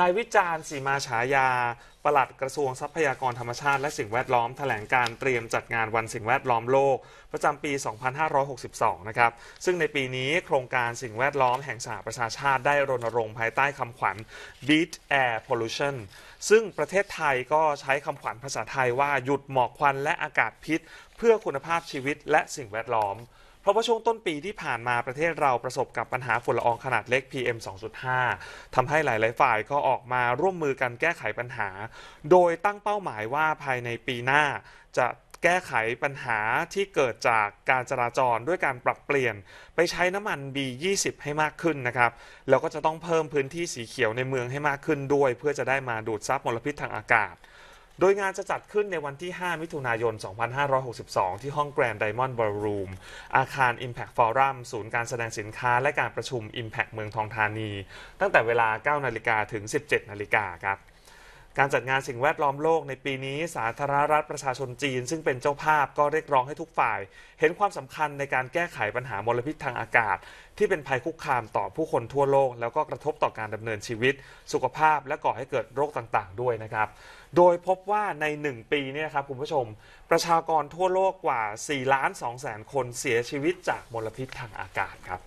นายวิจารณ์สีมาฉายาปลัดกระทรวงทรัพยากรธรรมชาติและสิ่งแวดล้อมแถลงการเตรียมจัดงานวันสิ่งแวดล้อมโลก ประจำปี 2562 นะครับ ซึ่งในปีนี้โครงการสิ่งแวดล้อมแห่งสหประชาชาติได้รณรงค์ภายใต้คำขวัญ Beat Air Pollution ซึ่งประเทศไทยก็ใช้คำขวัญภาษาไทยว่า หยุดหมอกควันและอากาศพิษ เพื่อคุณภาพชีวิตและสิ่งแวดล้อมเพราะว่าช่วงต้นปีที่ผ่านมาประเทศเราประสบกับปัญหาฝุ่นละอองขนาดเล็ก PM 2.5ทำให้หลายๆฝ่ายก็ออกมาร่วมมือกันแก้ไขปัญหา โดยตั้งเป้าหมายว่าภายในปีหน้าจะแก้ไขปัญหาที่เกิดจากการจราจรด้วยการปรับเปลี่ยนไปใช้น้ำมัน B20 ให้มากขึ้นนะครับ แล้วก็จะต้องเพิ่มพื้นที่สีเขียวในเมืองให้มากขึ้นด้วย เพื่อจะได้มาดูดซับมลพิษทางอากาศโดยงานจะจัดขึ้นในวันที่ 5 มิถุนายน 2562 ที่ห้องแกรนด์ไดมอนด์บอลรูมอาคาร Impact Forum ศูนย์การแสดงสินค้าและการประชุม Impact เมืองทองธานี ตั้งแต่เวลา 9 นาฬิกาถึง 17 นาฬิกาครับการจัดงานสิ่งแวดล้อมโลกในปีนี้สาธารณรัฐประชาชนจีนซึ่งเป็นเจ้าภาพก็เรียกร้องให้ทุกฝ่าย เห็นความสำคัญในการแก้ไขปัญหามลพิษทางอากาศ ที่เป็นภัยคุกคามต่อผู้คนทั่วโลกแล้วก็กระทบต่อการดำเนินชีวิต สุขภาพและก่อให้เกิดโรคต่างๆ ด้วยนะครับ โดยพบว่าใน 1 ปีเนี่ยครับคุณผู้ชม ประชากรทั่วโลกกว่า4ล้าน2แสนคนเสียชีวิตจากมลพิษทางอากาศครับ